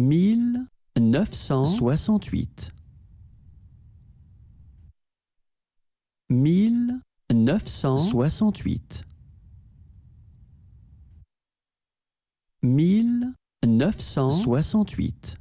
mille neuf cent soixante-huit mille neuf cent soixante-huit mille neuf cent soixante-huit